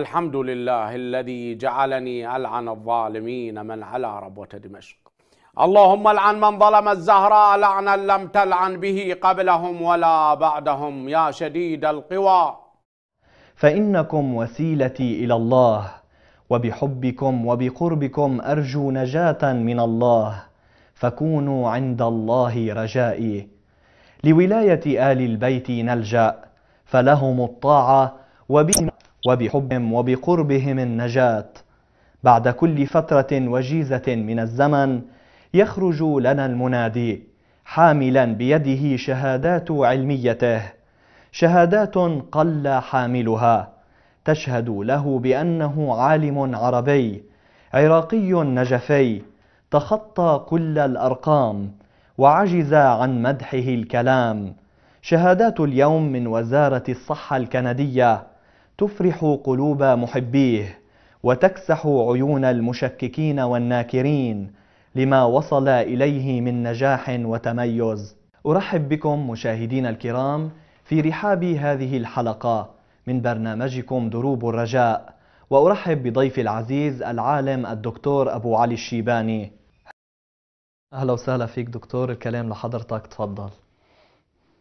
الحمد لله الذي جعلني ألعن الظالمين من على ربوة دمشق اللهم العن من ظلم الزهراء لعنا لم تلعن به قبلهم ولا بعدهم يا شديد القوى فإنكم وسيلتي إلى الله وبحبكم وبقربكم أرجو نجاة من الله فكونوا عند الله رجائي لولاية آل البيت نلجأ فلهم الطاعة وبهم وبحبهم وبقربهم النجاة بعد كل فترة وجيزة من الزمن يخرج لنا المنادي حاملا بيده شهادات علميته شهادات قل حاملها تشهد له بأنه عالم عربي عراقي نجفي تخطى كل الأرقام وعجز عن مدحه الكلام شهادات اليوم من وزارة الصحة الكندية تفرح قلوب محبيه وتكسح عيون المشككين والناكرين لما وصل اليه من نجاح وتميز ارحب بكم مشاهدينا الكرام في رحاب هذه الحلقه من برنامجكم دروب الرجاء وارحب بضيفي العزيز العالم الدكتور ابو علي الشيباني اهلا وسهلا فيك دكتور الكلام لحضرتك تفضل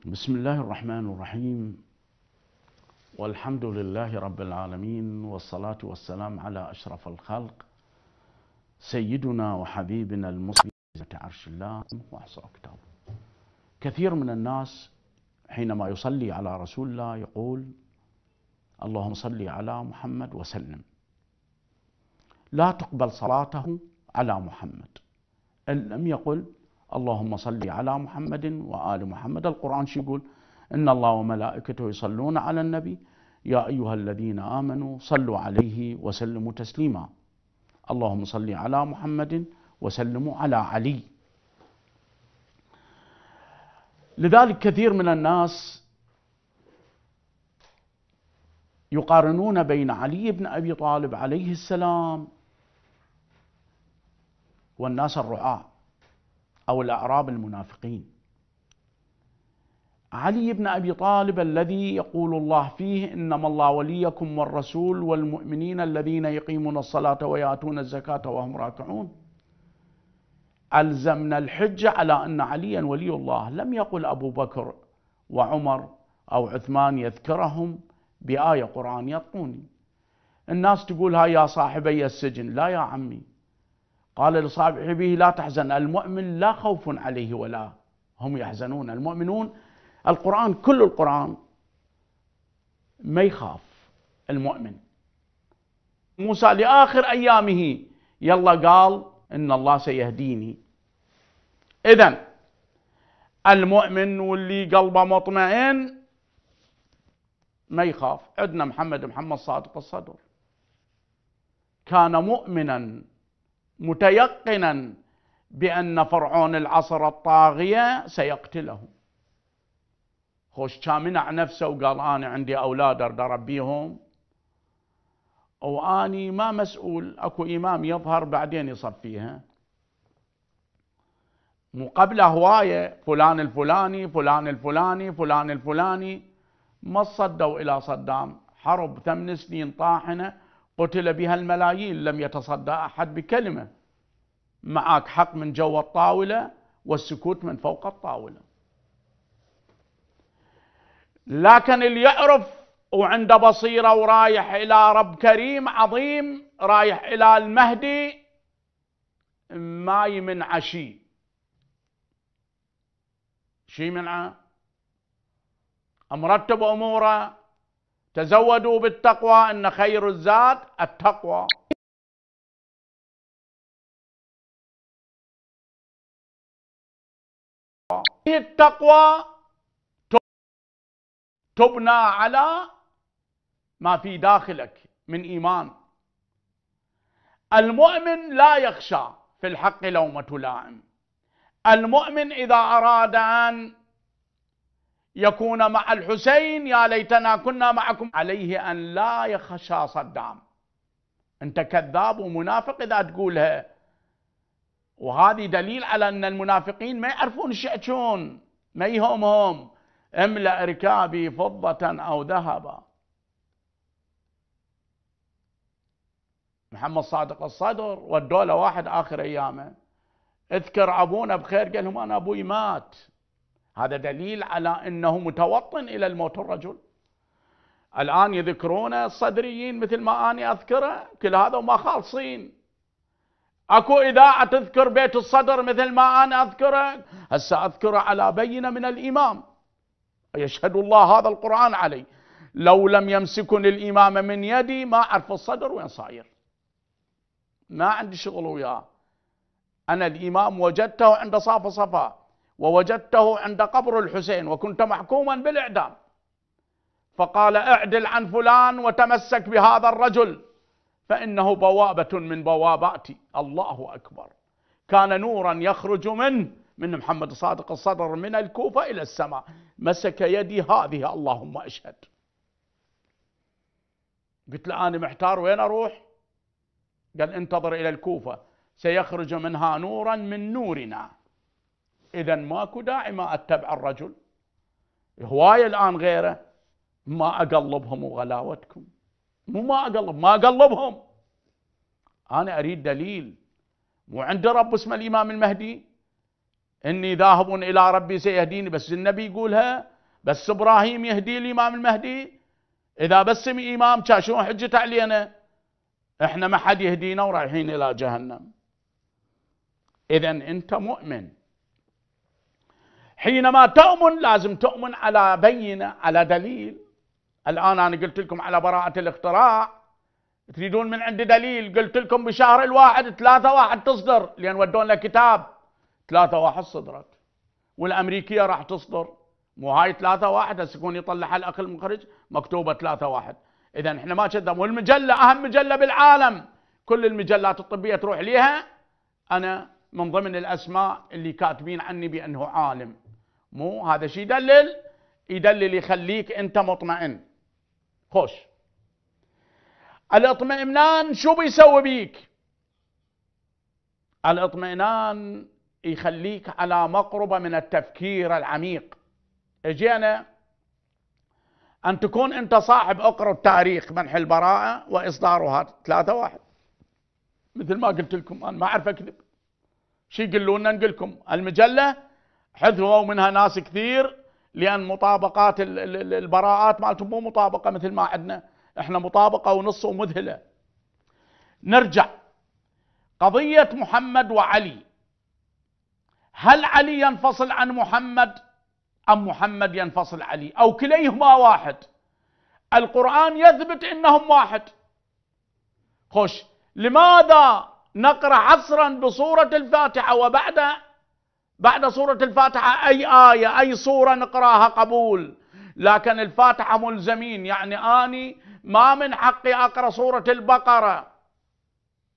بسم الله الرحمن الرحيم والحمد لله رب العالمين والصلاة والسلام على أشرف الخلق سيدنا وحبيبنا المسلم عرش الله وأحصى كتابه كثير من الناس حينما يصلي على رسول الله يقول اللهم صل على محمد وسلم لا تقبل صلاته على محمد إن لم يقل اللهم صل على محمد وآل محمد القرآن شو يقول إن الله وملائكته يصلون على النبي يا أيها الذين آمنوا صلوا عليه وسلموا تسليما اللهم صل على محمد وسلموا على علي لذلك كثير من الناس يقارنون بين علي بن ابي طالب عليه السلام والناس الرعاة او الاعراب المنافقين علي بن ابي طالب الذي يقول الله فيه انما الله وليكم والرسول والمؤمنين الذين يقيمون الصلاه وياتون الزكاه وهم راكعون الزمنا الحجه على ان عليا ولي الله لم يقل ابو بكر وعمر او عثمان يذكرهم بايه قران يطقوني الناس تقول هاي يا صاحبي السجن لا يا عمي قال لصاحبه لا تحزن المؤمن لا خوف عليه ولا هم يحزنون المؤمنون القرآن كل القرآن ما يخاف المؤمن موسى لآخر أيامه يلا قال إن الله سيهديني إذا المؤمن واللي قلبه مطمئن ما يخاف عندنا محمد محمد صادق الصدر كان مؤمنا متيقنا بأن فرعون العصر الطاغية سيقتله خوش كان منع نفسه وقال انا عندي اولاد ارد اربيهم واني ما مسؤول اكو امام يظهر بعدين يصفيها مو هوايه فلان الفلاني فلان الفلاني فلان الفلاني ما صدوا الى صدام حرب ثمان سنين طاحنه قتل بها الملايين لم يتصدى احد بكلمه معك حق من جوا الطاوله والسكوت من فوق الطاوله لكن اللي يعرف وعنده بصيرة ورايح إلى رب كريم عظيم رايح إلى المهدي ما يمنع شيء شيء منعه مرتب أموره تزودوا بالتقوى إن خير الزاد التقوى التقوى تبنى على ما في داخلك من إيمان المؤمن لا يخشى في الحق لومة لائم المؤمن إذا أراد أن يكون مع الحسين يا ليتنا كنا معكم عليه أن لا يخشى صدام أنت كذاب ومنافق إذا تقولها وهذه دليل على أن المنافقين ما يعرفون شيء ما يهمهم املأ ركابي فضة أو ذهبا محمد صادق الصدر ودوا له واحد آخر أيامه اذكر أبونا بخير قال لهم أنا أبوي مات هذا دليل على أنه متوطن إلى الموت الرجل الآن يذكرون الصدريين مثل ما أنا أذكره كل هذا وما خالصين اكو اذاعه تذكر بيت الصدر مثل ما انا اذكره هسه اذكره على بينه من الامام يشهد الله هذا القرآن علي لو لم يمسكني الإمام من يدي ما أعرف الصدر وين صاير ما عندي شغل وياه أنا الإمام وجدته عند صاف صفا ووجدته عند قبر الحسين وكنت محكوما بالإعدام فقال اعدل عن فلان وتمسك بهذا الرجل فإنه بوابة من بواباتي الله أكبر كان نورا يخرج منه من محمد صادق الصدر من الكوفة إلى السماء مسك يدي هذه اللهم أشهد قلت له أنا محتار وين أروح قال انتظر إلى الكوفة سيخرج منها نورا من نورنا إذا ماكو داعي ما أتبع الرجل هواية الآن غيره ما أقلبهم وغلاوتكم مو ما أقلب ما أقلبهم أنا أريد دليل مو عند رب اسمه الإمام المهدي إني ذاهب إلى ربي سيهديني بس النبي يقولها بس إبراهيم يهدي الإمام المهدي إذا بس إمام كان شو حجته علينا إحنا ما حد يهدينا ورايحين إلى جهنم إذا أنت مؤمن حينما تؤمن لازم تؤمن على بينة على دليل الآن أنا قلت لكم على براءة الاختراع تريدون من عندي دليل قلت لكم بشهر الواحد ثلاثة واحد تصدر لأن ودونا كتاب 3 واحد صدرت والامريكيه راح تصدر مو هاي 3 واحد هسه يكون يطلع على الاقل مكتوبه 3 واحد اذا احنا ما كذب والمجله اهم مجله بالعالم كل المجلات الطبيه تروح ليها انا من ضمن الاسماء اللي كاتبين عني بانه عالم مو هذا شيء يدلل يدلل يخليك انت مطمئن خوش الاطمئنان شو بيسوي بيك الاطمئنان يخليك على مقربة من التفكير العميق اجينا أن تكون أنت صاحب أقرب تاريخ منح البراءة وإصدارها ثلاثة واحد مثل ما قلت لكم أنا ما أعرف أكذب شي يقولوا لنا نقول لكم المجلة حذوا منها ناس كثير لأن مطابقات البراءات مالتهم مو مطابقة مثل ما عندنا احنا مطابقة ونص ومذهلة نرجع قضية محمد وعلي هل علي ينفصل عن محمد أم محمد ينفصل علي أو كليهما واحد القرآن يثبت إنهم واحد خش لماذا نقرأ عصرا بصورة الفاتحة وبعد بعد سورة الفاتحة أي آية أي سورة نقراها قبول لكن الفاتحة ملزمين يعني أني ما من حقي أقرأ سورة البقرة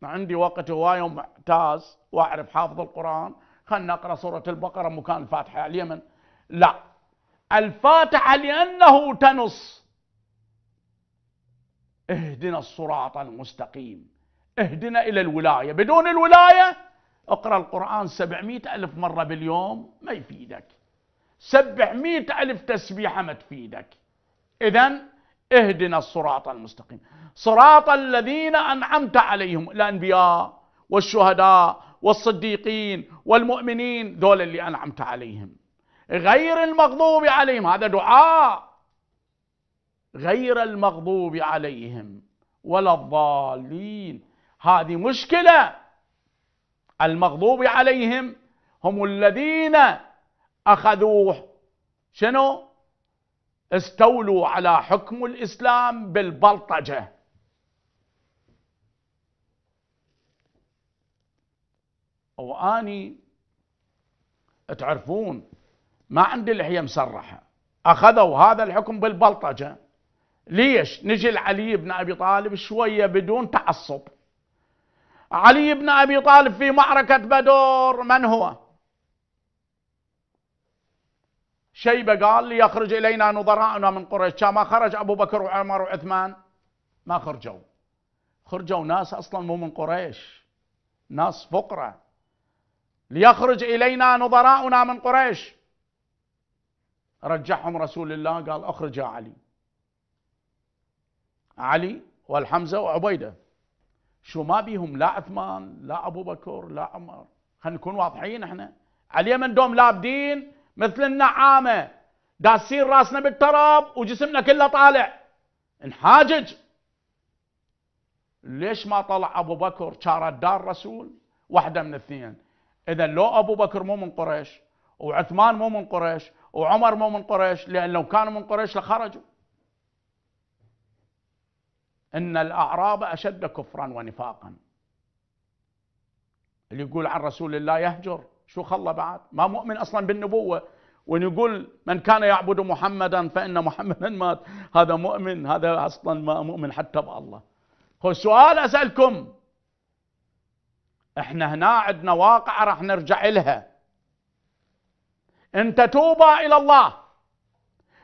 عندي وقت هواية ومعتاز وأعرف حافظ القرآن خلنا نقرا سوره البقره مكان الفاتحه على اليمن لا الفاتحه لانه تنص اهدنا الصراط المستقيم اهدنا الى الولايه بدون الولايه اقرا القران سبعمائه الف مره باليوم ما يفيدك سبعمائه الف تسبيحه ما تفيدك اذا اهدنا الصراط المستقيم صراط الذين انعمت عليهم الانبياء والشهداء والصديقين والمؤمنين دول اللي أنعمت عليهم غير المغضوب عليهم هذا دعاء غير المغضوب عليهم ولا الضالين هذه مشكلة المغضوب عليهم هم الذين أخذوا شنو استولوا على حكم الإسلام بالبلطجة واني تعرفون ما عندي لحيه مسرحه اخذوا هذا الحكم بالبلطجه ليش نجي لعلي بن ابي طالب شويه بدون تعصب علي بن ابي طالب في معركه بدر من هو شيبه قال ليخرج الينا نظراءنا من قريش ما خرج ابو بكر وعمر وعثمان ما خرجوا خرجوا ناس اصلا مو من قريش ناس فقره ليخرج إلينا نظراؤنا من قريش رجعهم رسول الله قال اخرج يا علي علي والحمزة وعبيدة شو ما بيهم لا عثمان لا أبو بكر لا عمر خلينا نكون واضحين احنا علي من دوم لابدين مثل النعامة داسين راسنا بالتراب وجسمنا كله طالع نحاجج ليش ما طلع أبو بكر شارة دار رسول واحدة من الاثنين اذا لو ابو بكر مو من قريش وعثمان مو من قريش وعمر مو من قريش لان لو كانوا من قريش لخرجوا ان الاعراب اشد كفرا ونفاقا اللي يقول عن رسول الله يهجر شو خلى بعد ما مؤمن اصلا بالنبوه ونقول من كان يعبد محمدا فان محمدا مات هذا مؤمن هذا اصلا ما مؤمن حتى بالله سؤال اسالكم احنا هنا عندنا واقعة راح نرجع لها ان تتوبا الى الله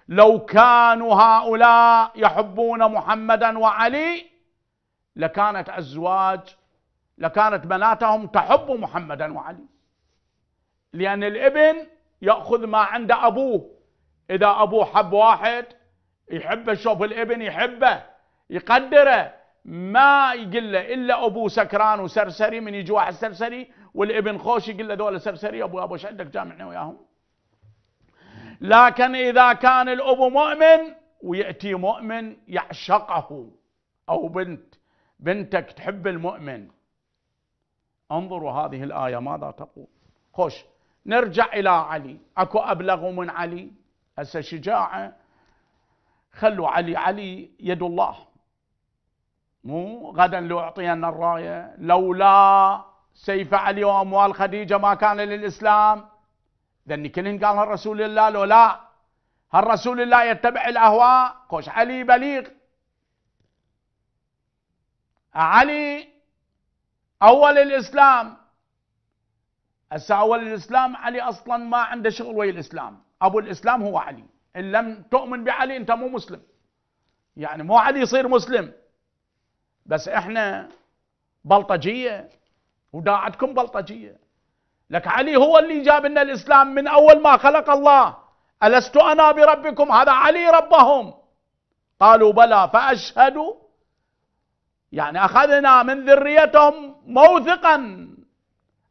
لو كانوا هؤلاء يحبون محمدا وعلي لكانت ازواج لكانت بناتهم تحب محمدا وعلي لان الابن ياخذ ما عند ابوه اذا ابوه حب واحد يحبه شوف الابن يحبه يقدره ما يقول له الا ابوه سكران وسرسري من يجي واحد سرسري والابن خوش يقول له ذولا سرسري ابو ابو ايش عندك جامعنا وياهم لكن اذا كان الاب مؤمن وياتي مؤمن يعشقه او بنت بنتك تحب المؤمن انظروا هذه الايه ماذا تقول خوش نرجع الى علي اكو ابلغ من علي هسه شجاعه خلوا علي علي يد الله مو غدا لأعطين الراية لولا سيف علي وأموال خديجة ما كان للإسلام ذني كلن قال الرسول الله لو لا هل رسول الله يتبع الأهواء كوش علي بليغ علي أول الإسلام هسه أول الإسلام علي أصلا ما عنده شغل ويا الإسلام أبو الإسلام هو علي إن لم تؤمن بعلي أنت مو مسلم يعني مو علي يصير مسلم بس احنا بلطجيه وداعتكم بلطجيه لك علي هو اللي جاب لنا الاسلام من اول ما خلق الله الست انا بربكم هذا علي ربهم قالوا بلى فاشهدوا يعني اخذنا من ذريتهم موثقا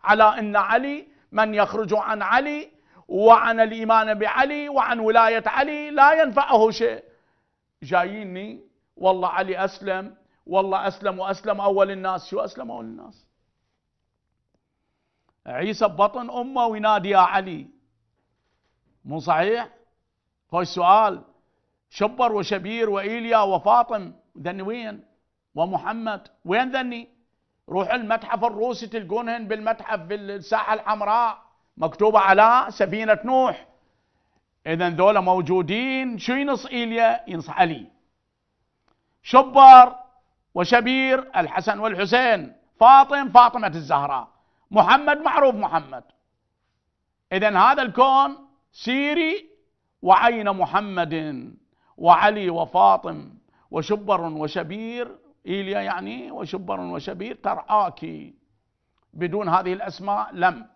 على ان علي من يخرج عن علي وعن الايمان بعلي وعن ولايه علي لا ينفعه شيء جاييني والله علي اسلم والله أسلم وأسلم أول الناس شو أسلم أول الناس عيسى ببطن أمه وينادي يا علي مو صحيح هو السؤال شبر وشبير وإيليا وفاطم ذني وين ومحمد وين ذني روح المتحف الروسي تلقونهن بالمتحف بالساحة الحمراء مكتوبة على سفينة نوح اذا ذولا موجودين شو ينص ايليا ينص علي شبر وشبير الحسن والحسين فاطم فاطمة الزهراء محمد معروف محمد إذا هذا الكون سيري وعين محمد وعلي وفاطم وشبر وشبير إيليا يعني وشبر وشبير ترعاكي بدون هذه الأسماء لم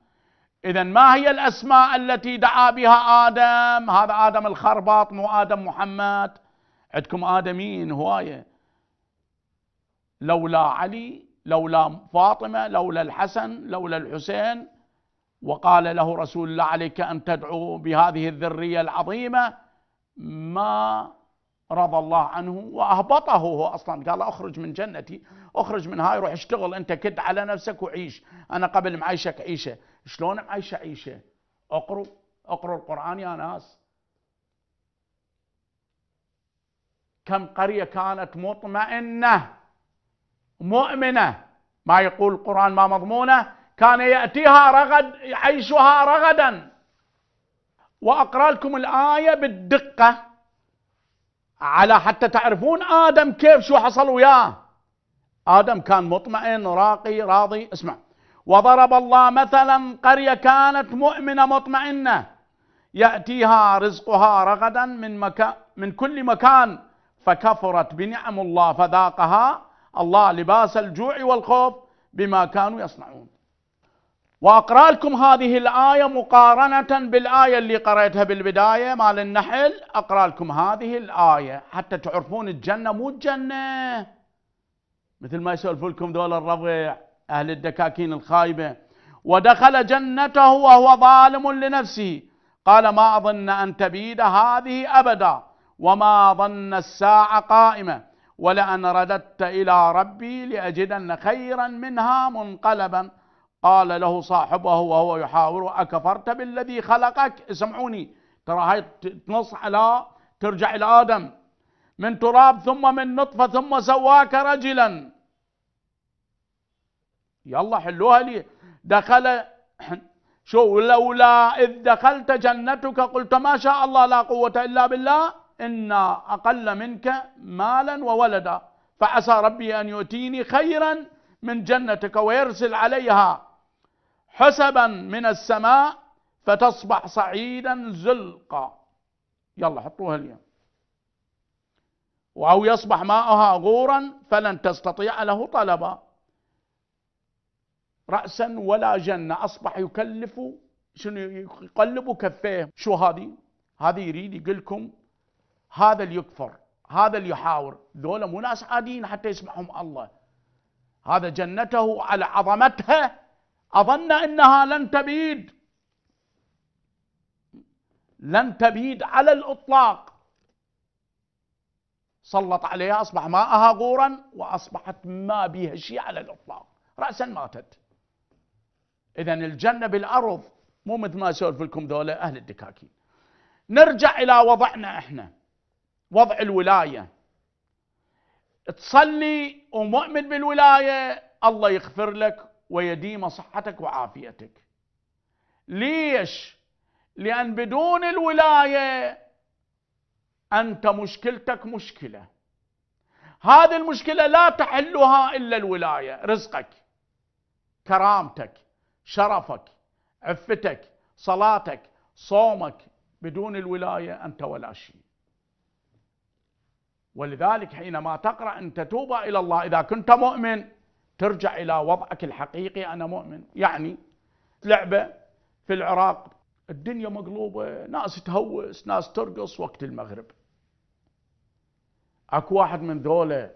إذا ما هي الأسماء التي دعا بها آدم هذا آدم الخربط مو آدم محمد عندكم آدمين هواية لولا علي لولا فاطمه لولا الحسن لولا الحسين وقال له رسول الله عليك ان تدعو بهذه الذريه العظيمه ما رضى الله عنه واهبطه هو اصلا قال اخرج من جنتي اخرج من هاي روح اشتغل انت كد على نفسك وعيش انا قبل معيشك عيشه شلون معيشه عيشه اقروا اقروا القران يا ناس كم قريه كانت مطمئنه مؤمنة ما يقول القرآن ما مضمونه كان يأتيها رغد عيشها رغدا وأقرأ لكم الآية بالدقة على حتى تعرفون آدم كيف شو حصل وياه آدم كان مطمئن راقي راضي اسمع وضرب الله مثلا قرية كانت مؤمنة مطمئنة يأتيها رزقها رغدا من, مكان من كل مكان فكفرت بنعم الله فذاقها الله لباس الجوع والخوف بما كانوا يصنعون واقرا لكم هذه الايه مقارنه بالايه اللي قراتها بالبدايه مال النحل اقرا لكم هذه الايه حتى تعرفون الجنه مو الجنه مثل ما يسولفوا لكم دول الربع اهل الدكاكين الخايبه ودخل جنته وهو ظالم لنفسه قال ما اظن ان تبيد هذه ابدا وما ظن الساعه قائمه ولأن رددت إلى ربي لأجدن خيرا منها منقلبا قال له صاحبه وهو يحاوره أكفرت بالذي خلقك اسمعوني ترى هاي تنص على ترجع إلى آدم من تراب ثم من نطفة ثم سواك رجلا يلا حلوها لي دخل شو لولا إذ دخلت جنتك قلت ما شاء الله لا قوة إلا بالله إنا أقل منك مالا وولدا فعسى ربي أن يؤتيني خيرا من جنتك ويرسل عليها حسبا من السماء فتصبح صعيدا زلقا يلا حطوها اليوم أو يصبح ماؤها غورا فلن تستطيع له طلبا رأسا ولا جنة أصبح يكلف شنو يقلب كفيه شو هذه هذه يريد يقول لكم هذا اللي يكفر هذا اللي يحاور ذولا مو ناس عاديين حتى يسمعهم الله هذا جنته على عظمتها أظن أنها لن تبيد لن تبيد على الإطلاق سلط عليها أصبح ماءها غورا وأصبحت ما بها شيء على الإطلاق رأسا ماتت إذا الجنة بالأرض مو مثل ما أسولف لكم ذولا أهل الدكاكين نرجع إلى وضعنا إحنا وضع الولاية تصلي ومؤمن بالولاية الله يغفر لك ويديم صحتك وعافيتك ليش لأن بدون الولاية أنت مشكلتك مشكلة هذه المشكلة لا تحلها إلا الولاية رزقك كرامتك شرفك عفتك صلاتك صومك بدون الولاية أنت ولا شيء ولذلك حينما تقرأ أن تتوب إلى الله إذا كنت مؤمن ترجع إلى وضعك الحقيقي أنا مؤمن يعني لعبة في العراق الدنيا مقلوبة ناس تهوس ناس ترقص وقت المغرب اكو واحد من ذولا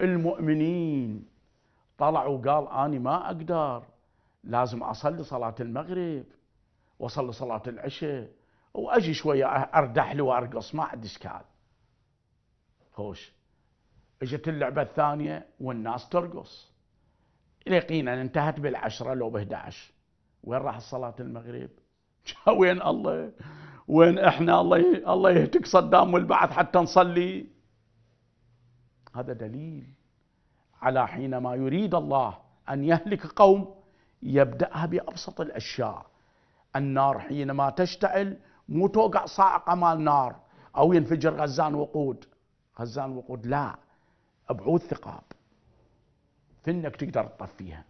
المؤمنين طلع وقال أنا ما أقدر لازم أصلي صلاة المغرب وأصلي صلاة العشاء وأجي شوية أردح لي وأرقص ما عندي إشكال هوش اجت اللعبة الثانية والناس ترقص يقينا انتهت بالعشرة لو ب11 وين راح صلاة المغرب وين الله وين احنا الله الله يهتك صدام والبعث حتى نصلي هذا دليل على حينما يريد الله ان يهلك قوم يبداها بابسط الاشياء النار حينما تشتعل مو توقع صاعقه مال نار او ينفجر غزان وقود خزان وقود لا ابعوث ثقاب في انك تقدر تطفيها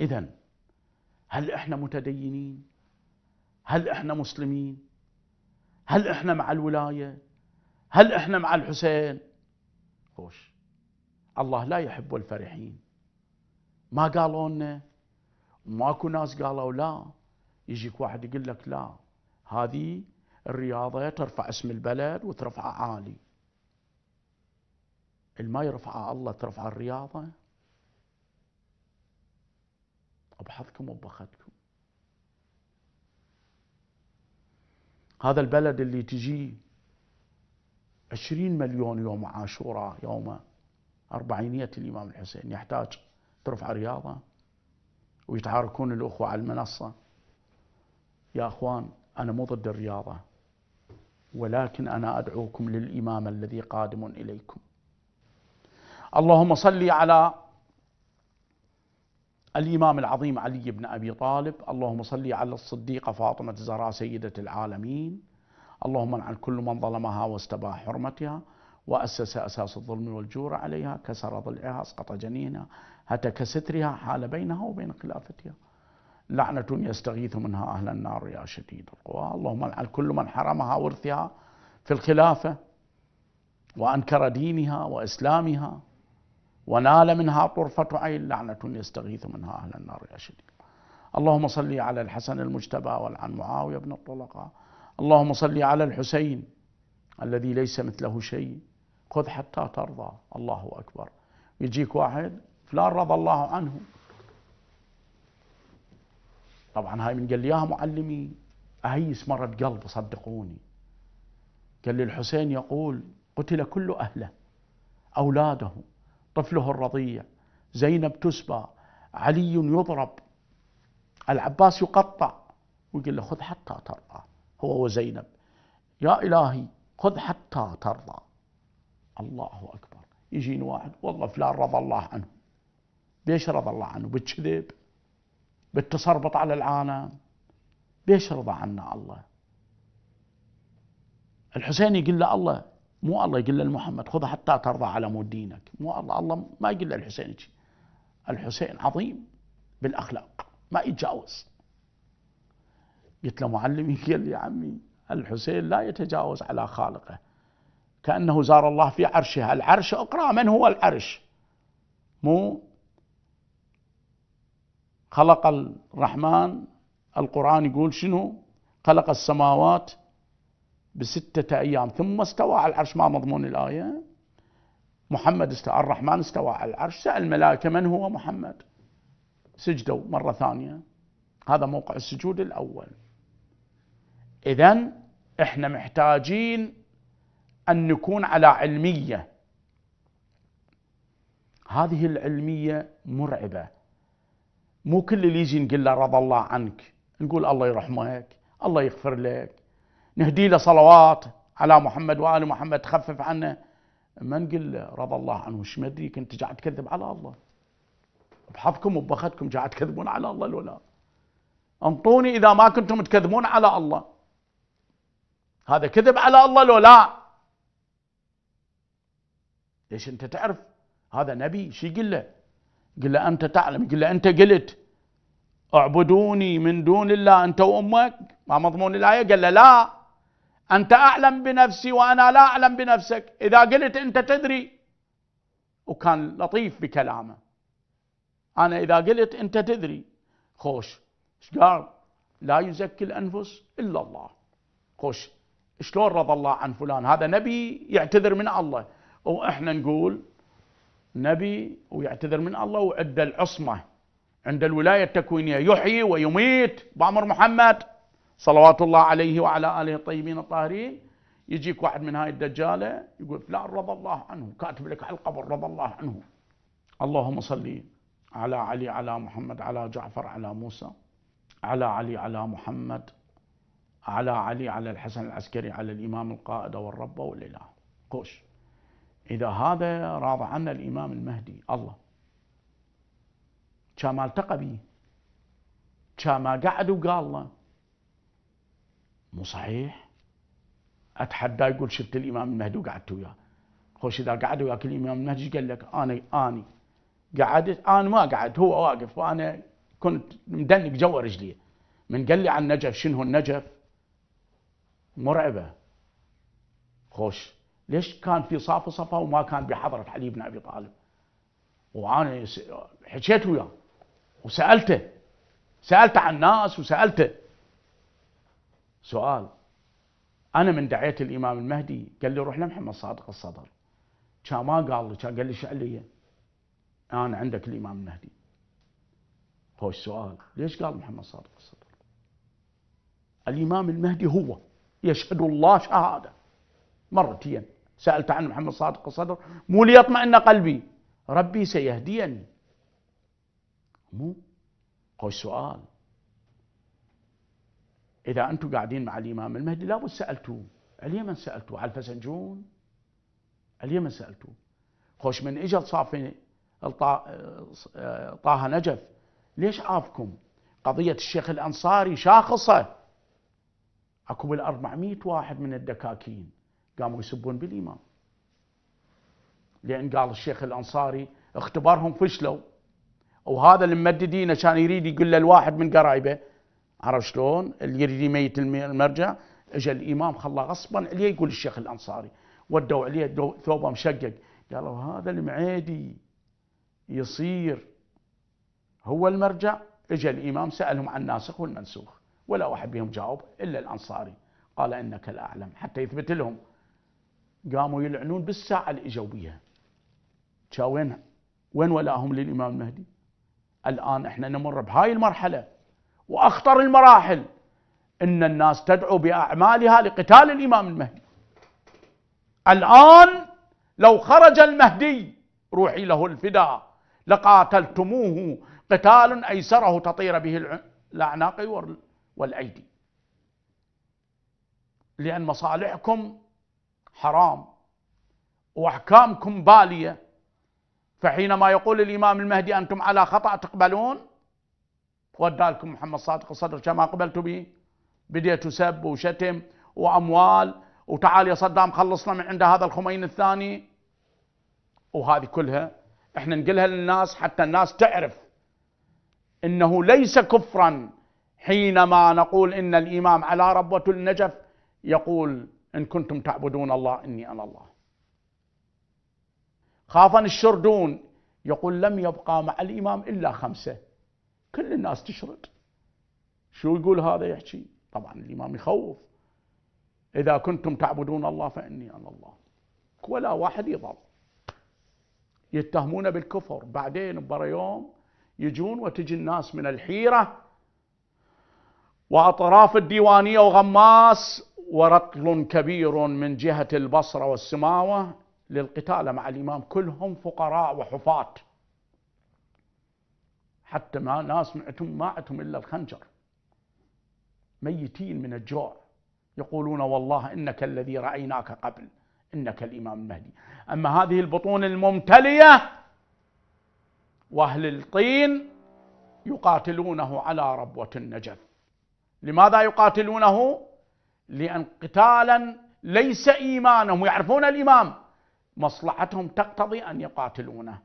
اذا هل احنا متدينين هل احنا مسلمين هل احنا مع الولايه هل احنا مع الحسين خوش الله لا يحب الفرحين ما قالوا لنا ماكو ناس قالوا لا يجيك واحد يقول لك لا هذه الرياضه ترفع اسم البلد وترفع عالي الما يرفعها الله ترفع الرياضة بحظكم وبختكم هذا البلد اللي تجي عشرين مليون يوم عاشوراء يوم أربعينية الإمام الحسين يحتاج ترفع رياضة ويتعاركون الأخوة على المنصة يا أخوان أنا مو ضد الرياضة ولكن أنا أدعوكم للإمام الذي قادم إليكم اللهم صل على الإمام العظيم علي بن أبي طالب اللهم صل على الصديقة فاطمة الزهراء سيدة العالمين اللهم عن كل من ظلمها واستباح حرمتها وأسس أساس الظلم والجور عليها كسر ضلعها أسقط جنينها هتك سترها حال بينها وبين خلافتها لعنة يستغيث منها أهل النار يا شديد القوى اللهم عن كل من حرمها ورثها في الخلافة وأنكر دينها وإسلامها ونال منها طرفة عين لعنة يستغيث منها أهل النار يا شديد اللهم صل على الحسن المجتبى والعن معاوية بن الطلقاء اللهم صل على الحسين الذي ليس مثله شيء خذ حتى ترضى الله أكبر يجيك واحد فلان رضى الله عنه طبعا هاي من قال لي يا معلمي أهيس مرض قلب صدقوني قال لي الحسين يقول قتل كل أهله أولاده طفله الرضيع زينب تسبى علي يضرب العباس يقطع ويقول له خذ حتى ترضى هو وزينب يا إلهي خذ حتى ترضى الله أكبر يجين واحد والله فلان رضى الله عنه بيش رضى الله عنه بالكذب بالتسربط على العالم بيش رضى عنا الله الحسين يقول له الله مو الله يقول لمحمد خذها حتى ترضى على مود دينك مو الله الله ما يقول للحسين شيء الحسين عظيم بالاخلاق ما يتجاوز قلت له معلمي قال يا عمي الحسين لا يتجاوز على خالقه كأنه زار الله في عرشه العرش اقرأ من هو العرش مو خلق الرحمن القرآن يقول شنو خلق السماوات بستة أيام ثم استوى على العرش ما مضمون الآية محمد استوى الرحمن استوى على العرش سأل الملائكة من هو محمد سجدوا مرة ثانية هذا موقع السجود الأول إذا إحنا محتاجين أن نكون على علمية هذه العلمية مرعبة مو كل اللي يجي نقول له رضى الله عنك نقول الله يرحمك الله يغفر لك نهدي له صلوات على محمد وال محمد تخفف عنه ما نقول له رضى الله عنه وش ما ادري كنت قاعد تكذب على الله بحظكم وبختكم قاعد تكذبون على الله الولاء انطوني اذا ما كنتم تكذبون على الله هذا كذب على الله لو لا ليش انت تعرف هذا نبي شو يقول له قل له انت تعلم قل له انت قلت اعبدوني من دون الله انت وامك ما مضمون الايه قال له لا أنت أعلم بنفسي وأنا لا أعلم بنفسك إذا قلت أنت تدري وكان لطيف بكلامه أنا إذا قلت أنت تدري خوش إيش قال لا يزكي الأنفس إلا الله خوش شلون رضى الله عن فلان هذا نبي يعتذر من الله وإحنا نقول نبي ويعتذر من الله وعد العصمة عند الولاية التكوينية يحيي ويميت بأمر محمد صلوات الله عليه وعلى آله الطيبين الطاهرين يجيك واحد من هاي الدجالة يقول فلان رضى الله عنه كاتب لك على القبر رضى الله عنه اللهم صل على علي على محمد على جعفر على موسى على علي على محمد على علي على الحسن العسكري على الإمام القائد والرب والإله قوش إذا هذا راضى عنا الإمام المهدي الله كما التقى به كما قعد وقال له مو صحيح اتحدى يقول شفت الامام المهدي وقعدت وياه خوش اذا قعد وياك الامام المهدي قال لك انا اني قعدت انا ما قعدت هو واقف وانا كنت مدنق جوا رجلي من قال لي عن النجف شنو النجف مرعبه خوش ليش كان في صاف صفا وما كان بحضره علي بن ابي طالب وانا حكيت وياه وسالته سالته عن الناس وسالته سؤال انا من دعيت الامام المهدي قال لي روح لمحمد صادق الصدر كان ما قال لي كان قال لي ايش انا عندك الامام المهدي خوش سؤال ليش قال محمد صادق الصدر؟ الامام المهدي هو يشهد الله شهاده مرتين سالت عن محمد صادق الصدر مو ليطمئن قلبي ربي سيهديني مو خوش سؤال إذا أنتم قاعدين مع الإمام المهدي لابد سألتوه اليمن سألتوه على الفسنجون اليمن سألتوه خوش من إجا صافي طه نجف ليش عافكم قضية الشيخ الأنصاري شاخصة أكو 400 واحد من الدكاكين قاموا يسبون بالإمام لأن قال الشيخ الأنصاري اختبارهم فشلوا وهذا اللي ممددينه كان يريد يقول له من قرايبه عرف شلون؟ اللي يريد يميت المرجع اجى الامام خلاه غصبا عليه يقول الشيخ الانصاري ودوا عليه ثوبه مشقق قالوا هذا المعيدي يصير هو المرجع اجى الامام سالهم عن الناسخ والمنسوخ ولا واحد بهم جاوب الا الانصاري قال انك الاعلم حتى يثبت لهم قاموا يلعنون بالساعه اللي اجوا بها وين وين ولاهم للامام المهدي الان احنا نمر بهاي المرحله وأخطر المراحل إن الناس تدعو بأعمالها لقتال الإمام المهدي الآن لو خرج المهدي روحي له الفداء لقاتلتموه قتال أيسره تطير به الأعناق والأيدي لأن مصالحكم حرام وأحكامكم بالية فحينما يقول الإمام المهدي أنتم على خطأ تقبلون وودع لكم محمد صادق الصدر كما قبلت به بديت سب وشتم واموال وتعال يا صدام خلصنا من عند هذا الخمين الثاني وهذه كلها احنا نقلها للناس حتى الناس تعرف انه ليس كفرا حينما نقول ان الامام على ربوه النجف يقول ان كنتم تعبدون الله اني انا الله خافا الشردون يقول لم يبقى مع الامام الا خمسه كل الناس تشرد شو يقول هذا يحكي طبعا الإمام يخوف إذا كنتم تعبدون الله فإني أنا الله ولا واحد يضل يتهمون بالكفر بعدين برا يوم يجون وتجي الناس من الحيرة وأطراف الديوانية وغماس ورطل كبير من جهة البصرة والسماوة للقتال مع الإمام كلهم فقراء وحفاة حتى ما ناس معتهم ما عندهم إلا الخنجر ميتين من الجوع يقولون والله إنك الذي رأيناك قبل إنك الإمام المهدي أما هذه البطون الممتلئة وأهل الطين يقاتلونه على ربوة النجف لماذا يقاتلونه؟ لأن قتالا ليس إيمانهم يعرفون الإمام مصلحتهم تقتضي أن يقاتلونه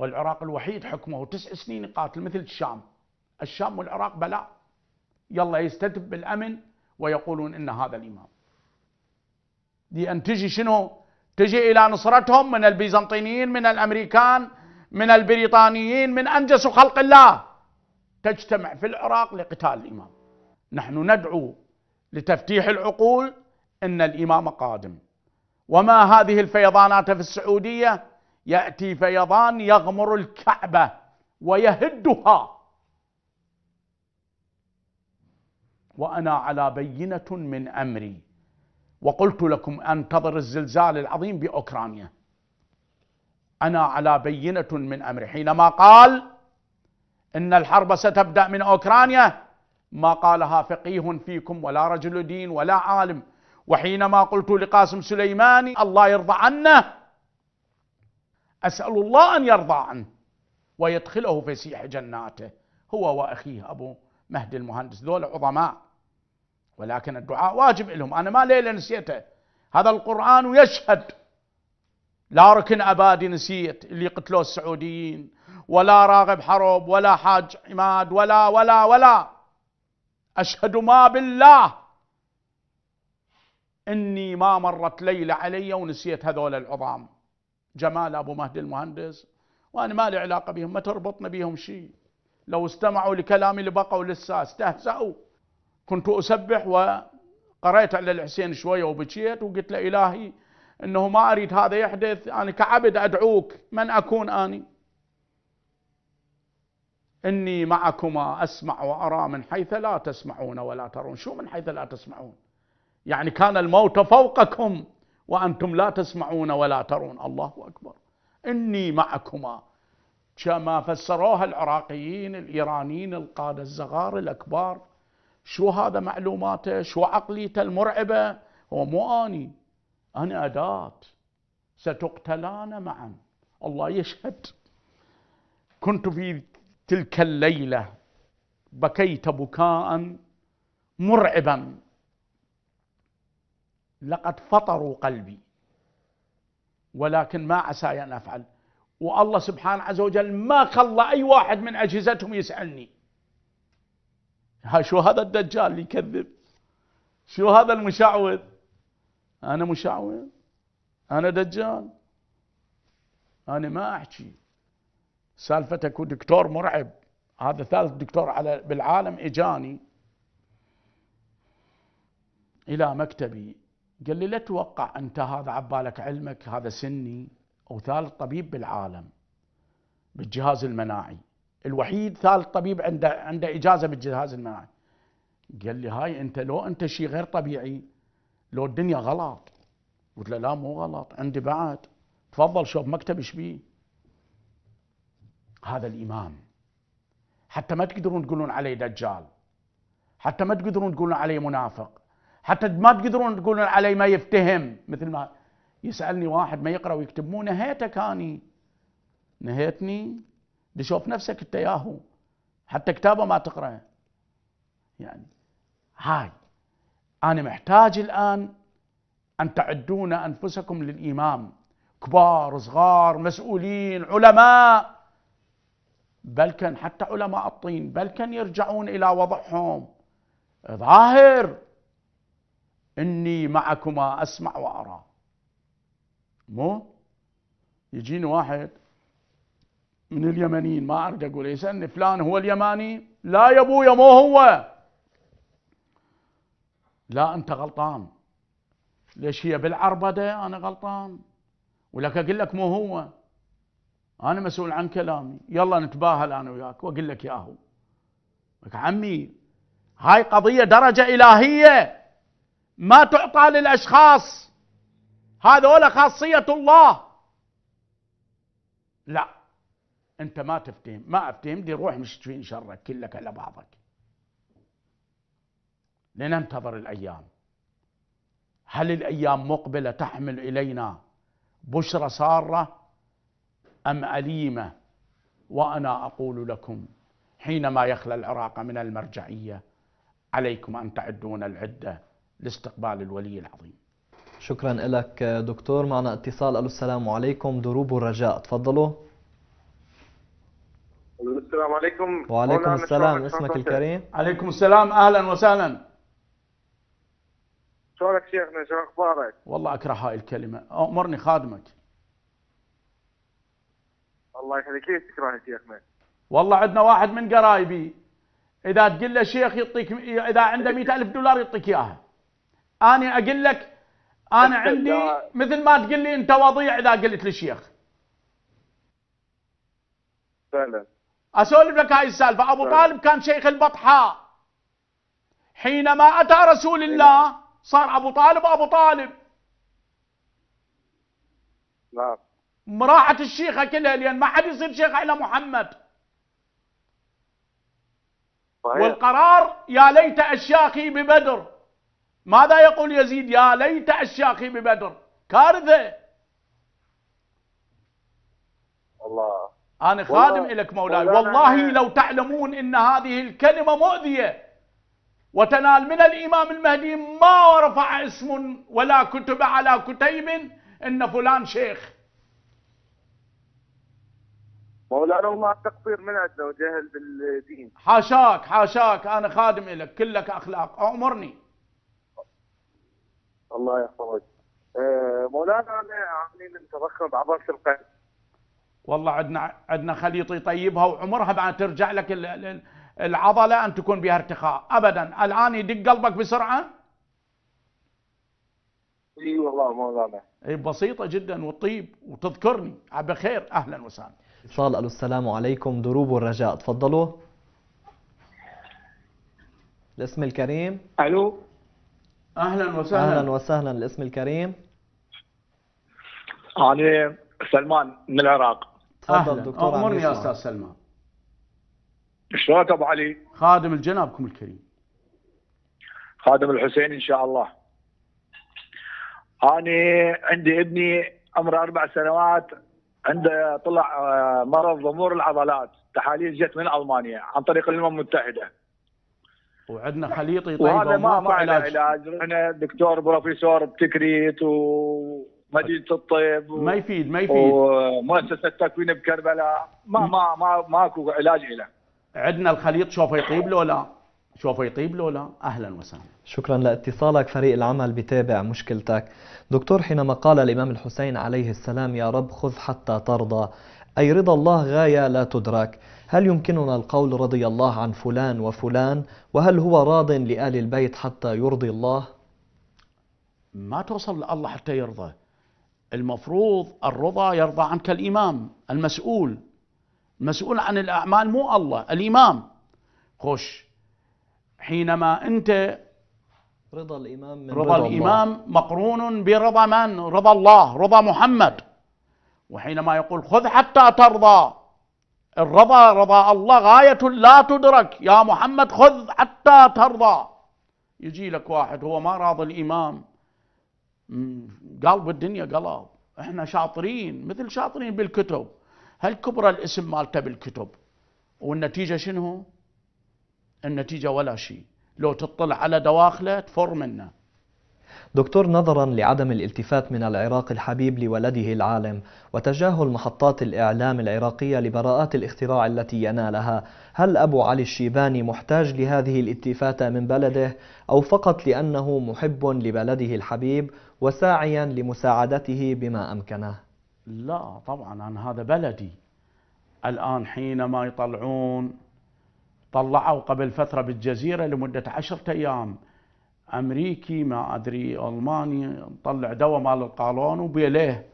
والعراق الوحيد حكمه تسع سنين يقاتل مثل الشام الشام والعراق بلاء يلا يستتب بالأمن ويقولون إن هذا الإمام دي أن تجي شنو تجي إلى نصرتهم من البيزنطيين من الأمريكان من البريطانيين من أنجس خلق الله تجتمع في العراق لقتال الإمام نحن ندعو لتفتيح العقول إن الإمام قادم وما هذه الفيضانات في السعودية يأتي فيضان يغمر الكعبة ويهدها وأنا على بينة من أمري وقلت لكم أنتظر الزلزال العظيم بأوكرانيا أنا على بينة من أمري حينما قال إن الحرب ستبدأ من أوكرانيا ما قالها فقيه فيكم ولا رجل دين ولا عالم وحينما قلت لقاسم سليماني الله يرضى عنه أسأل الله أن يرضى عنه ويدخله فسيح جناته هو وأخيه أبو مهدي المهندس ذول عظماء ولكن الدعاء واجب لهم أنا ما ليلة نسيته هذا القرآن يشهد لا ركن أبادي نسيت اللي قتلوه السعوديين ولا راغب حرب ولا حاج عماد ولا ولا ولا أشهد ما بالله إني ما مرت ليلة علي ونسيت هذول العظام جمال أبو مهدي المهندس وأنا ما لي علاقة بهم ما تربطنا بهم شيء لو استمعوا لكلامي لبقوا لسه استهزأوا كنت أسبح وقرأت على الحسين شوية وبكيت وقلت له إلهي أنه ما أريد هذا يحدث أنا كعبد أدعوك من أكون أني إني معكما أسمع وأرى من حيث لا تسمعون ولا ترون شو من حيث لا تسمعون يعني كان الموت فوقكم وأنتم لا تسمعون ولا ترون الله أكبر إني معكما كما فسروها العراقيين الإيرانيين القادة الزغار الأكبار شو هذا معلوماته شو عقليته المرعبة هو مو أني أنا أداة ستقتلان معا الله يشهد كنت في تلك الليلة بكيت بكاء مرعبا لقد فطروا قلبي ولكن ما عساي أن أفعل والله سبحانه عز وجل ما خلى أي واحد من أجهزتهم يسألني ها شو هذا الدجال اللي يكذب شو هذا المشعوذ أنا مشعوذ أنا دجال أنا ما أحكي سالفتك دكتور مرعب هذا ثالث دكتور على بالعالم إجاني إلى مكتبي قال لي لا توقع انت هذا عبالك علمك هذا سني او ثالث طبيب بالعالم بالجهاز المناعي الوحيد ثالث طبيب عنده عنده اجازه بالجهاز المناعي قال لي هاي انت لو انت شيء غير طبيعي لو الدنيا غلط قلت له لا مو غلط عندي بعد تفضل شوف مكتب ايش بيه هذا الامام حتى ما تقدرون تقولون عليه دجال حتى ما تقدرون تقولون عليه منافق حتى ما تقدرون تقولون علي ما يفتهم مثل ما يسالني واحد ما يقرا ويكتب مو نهيتك اني نهيتني تشوف نفسك انت ياهو حتى كتابه ما تقرا يعني هاي انا محتاج الان ان تعدون انفسكم للامام كبار صغار مسؤولين علماء بل كان حتى علماء الطين بل كان يرجعون الى وضعهم ظاهر إني معكما أسمع وأرى مو يجيني واحد من اليمنيين ما أرد أقول يسألني فلان هو اليماني لا يا أبويا مو هو لا أنت غلطان ليش هي بالعربدة أنا غلطان ولك أقول لك مو هو أنا مسؤول عن كلامي يلا نتباهل أنا وياك وأقول لك ياهو لك عمي هاي قضية درجة إلهية ما تعطى للأشخاص هذول خاصية الله لا أنت ما تفتهم ما أفتهم دي روح مشتفين شرك كلك على بعضك لننتظر الأيام هل الأيام مقبلة تحمل إلينا بشرى سارة أم أليمة وأنا أقول لكم حينما يخلى العراق من المرجعية عليكم أن تعدون العدة لاستقبال الولي العظيم شكرا لك دكتور معنا اتصال الو السلام عليكم دروب الرجاء تفضلوا السلام عليكم وعليكم السلام اسمك الكريم عليكم السلام اهلا وسهلا شلونك شيخنا شو اخبارك؟ والله اكره هاي الكلمه، امرني خادمك. الله يخليك كيف تكره شيخنا؟ والله عندنا واحد من قرايبي اذا تقول له شيخ يعطيك اذا عنده 100000 دولار يعطيك اياها. انا اقول لك انا عندي مثل ما تقول لي انت وضيع اذا قلت للشيخ فعلا اسولف لك هاي السالفه ابو طالب كان شيخ البطحاء حينما اتى رسول الله صار ابو طالب ابو طالب نعم راحت الشيخه كلها لان ما حد يصير شيخ الا محمد صحيح. والقرار يا ليت اشياخي ببدر ماذا يقول يزيد يا ليت أشياخي ببدر كارثة الله أنا خادم والله لك مولاي والله لو تعلمون أن هذه الكلمة مؤذية وتنال من الإمام المهدي ما رفع اسم ولا كتب على كتيب أن فلان شيخ مولانا وما تقصير من عندنا وجهل بالدين حاشاك حاشاك أنا خادم لك كلك أخلاق أمرني الله يحفظك آه، مولانا انا عاملين تضخم عبر القلب والله عندنا عندنا خليط يطيبها وعمرها بعد ترجع لك العضله ان تكون بها ارتخاء ابدا الان يدق قلبك بسرعه اي والله مولانا اي بسيطه جدا وطيب وتذكرني بخير اهلا وسهلا اتصال الو السلام عليكم دروب الرجاء تفضلوا الاسم الكريم الو اهلا وسهلا اهلا وسهلا الاسم الكريم انا سلمان من العراق تفضل دكتور امرني يا استاذ سلمان شلونك ابو علي؟ خادم الجنابكم الكريم خادم الحسين ان شاء الله انا عندي ابني عمره اربع سنوات عنده طلع آه، مرض ضمور العضلات تحاليل جت من المانيا عن طريق الامم المتحده وعندنا خليط يطيب وهذا ما ما علاج علاج رحنا دكتور بروفيسور بتكريت ومدينه الطب و... ما يفيد ما يفيد ومؤسسه تكوين بكربلاء ما ما ما ماكو علاج له عندنا الخليط شوفه يطيب لو لا شوف يطيب لو لا اهلا وسهلا شكرا لاتصالك فريق العمل بتابع مشكلتك دكتور حينما قال الامام الحسين عليه السلام يا رب خذ حتى ترضى أي رضا الله غاية لا تدرك هل يمكننا القول رضي الله عن فلان وفلان وهل هو راض لآل البيت حتى يرضي الله ما توصل لله حتى يرضى المفروض الرضا يرضى عنك الإمام المسؤول المسؤول عن الأعمال مو الله الإمام خش حينما أنت رضا الإمام من رضا, رضا الإمام الله. مقرون برضا من رضا الله رضا محمد وحينما يقول خذ حتى ترضى الرضا رضاء الله غاية لا تدرك يا محمد خذ حتى ترضى يجي لك واحد هو ما راضي الإمام قلب الدنيا قلب احنا شاطرين مثل شاطرين بالكتب هل كبر الاسم مالته بالكتب والنتيجة شنو النتيجة ولا شيء لو تطلع على دواخله تفر منه دكتور نظرا لعدم الالتفات من العراق الحبيب لولده العالم وتجاهل محطات الإعلام العراقية لبراءات الاختراع التي ينالها هل أبو علي الشيباني محتاج لهذه الالتفاتة من بلده أو فقط لأنه محب لبلده الحبيب وساعيا لمساعدته بما أمكنه لا طبعا أنا هذا بلدي الآن حينما يطلعون طلعوا قبل فترة بالجزيرة لمدة عشرة أيام امريكي ما ادري الماني طلع دواء مال القالون وبيليه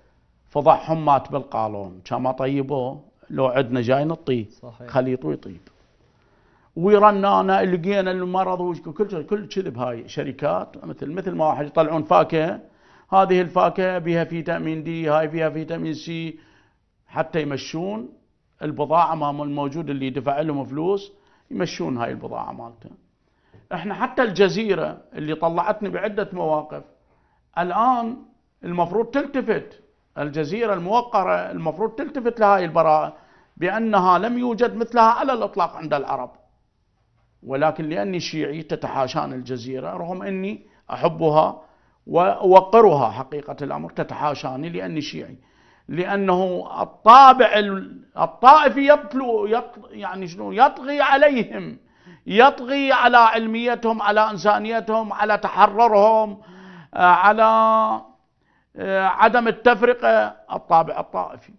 فضحهم مات بالقالون كما طيبوه لو عدنا جاي نطيب خليط ويطيب ويرنانا لقينا المرض وكل كل كذب هاي شركات مثل مثل ما واحد يطلعون فاكهه هذه الفاكهه بها فيتامين دي هاي فيها فيتامين سي حتى يمشون البضاعه مال الموجود اللي دفع لهم فلوس يمشون هاي البضاعه مالته احنا حتى الجزيرة اللي طلعتني بعدة مواقف الآن المفروض تلتفت الجزيرة الموقرة المفروض تلتفت لهاي البراءة بأنها لم يوجد مثلها على الإطلاق عند العرب ولكن لأني شيعي تتحاشان الجزيرة رغم أني أحبها وأوقرها حقيقة الأمر تتحاشاني لأني شيعي لأنه الطابع الطائفي يطلو يطل يعني شنو يطغي عليهم يطغي على علميتهم على إنسانيتهم على تحررهم آه، على آه، عدم التفرقة الطابع الطائفي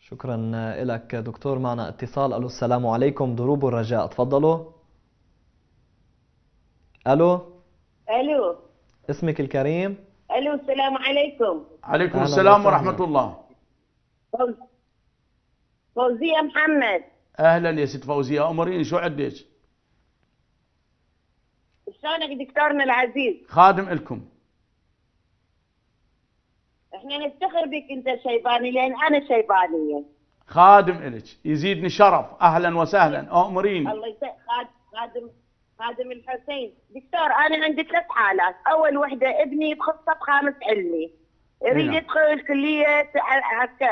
شكرا لك دكتور معنا اتصال ألو السلام عليكم دروب الرجاء تفضلوا ألو ألو اسمك الكريم ألو السلام عليكم عليكم السلام ورحمة الله فوزية محمد أهلا يا ست فوزية أمرين شو عندك؟ شلونك دكتورنا العزيز خادم لكم احنا نفتخر بك انت شيباني لان انا شيبانيه خادم الك يزيدني شرف اهلا وسهلا امريني الله يسعدك خادم خادم الحسين دكتور انا عندي ثلاث حالات اول وحده ابني بخصه بخامس علمي يريد يدخل نعم. كليه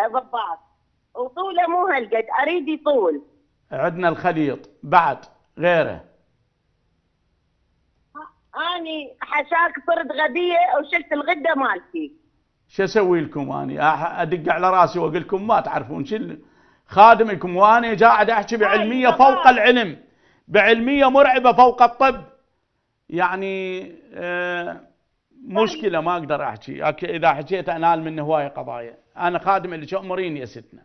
ضباط وطوله مو هالقد اريد يطول عندنا الخليط بعد غيره اني حشاك طرد غبيه وشلت الغده مالتي شو اسوي لكم اني ادق على راسي واقول لكم ما تعرفون شنو خادمكم واني قاعد احكي طيب، بعلميه فوق العلم بعلميه مرعبه فوق الطب يعني آه، طيب. مشكله ما اقدر احكي اذا حكيت انال من هوايه قضايا انا خادم اللي شو امريني يا ستنا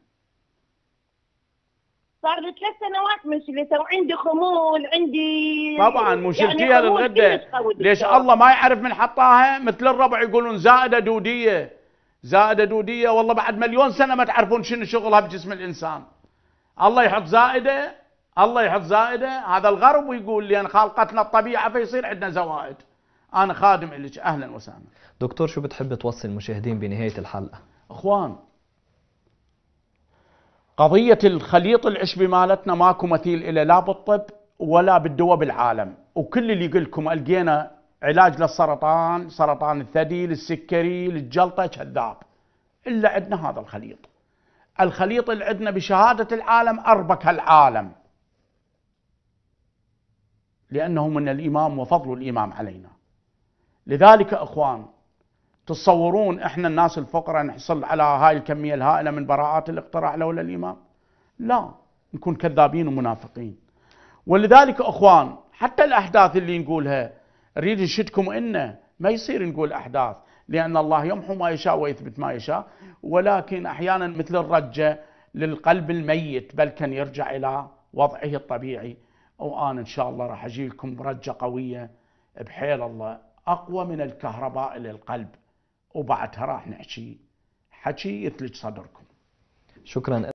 صار لي ثلاث سنوات من مشلته وعندي خمول عندي طبعا مشلتيها يعني للغده ليش الله ما يعرف من حطاها مثل الربع يقولون زائده دوديه زائده دوديه والله بعد مليون سنه ما تعرفون شنو شغلها بجسم الانسان الله يحط زائده الله يحط زائده هذا الغرب ويقول لان خالقتنا الطبيعه فيصير عندنا زوائد انا خادم لك اهلا وسهلا دكتور شو بتحب توصي المشاهدين بنهايه الحلقه اخوان قضية الخليط العشبي مالتنا ماكو مثيل إلى لا بالطب ولا بالدواء بالعالم وكل اللي يقول لكم ألقينا علاج للسرطان سرطان الثدي للسكري للجلطة كذاب إلا عندنا هذا الخليط الخليط اللي عندنا بشهادة العالم أربك العالم لأنه من الإمام وفضل الإمام علينا لذلك أخوان تتصورون احنا الناس الفقراء نحصل على هاي الكميه الهائله من براءات الاقتراع لولا الامام؟ لا نكون كذابين ومنافقين. ولذلك اخوان حتى الاحداث اللي نقولها نريد نشدكم انه ما يصير نقول احداث لان الله يمحو ما يشاء ويثبت ما يشاء ولكن احيانا مثل الرجه للقلب الميت بل كان يرجع الى وضعه الطبيعي وانا ان شاء الله راح اجي لكم رجه قويه بحيل الله اقوى من الكهرباء للقلب وبعدها راح نحكي حكي يثلج صدركم شكرا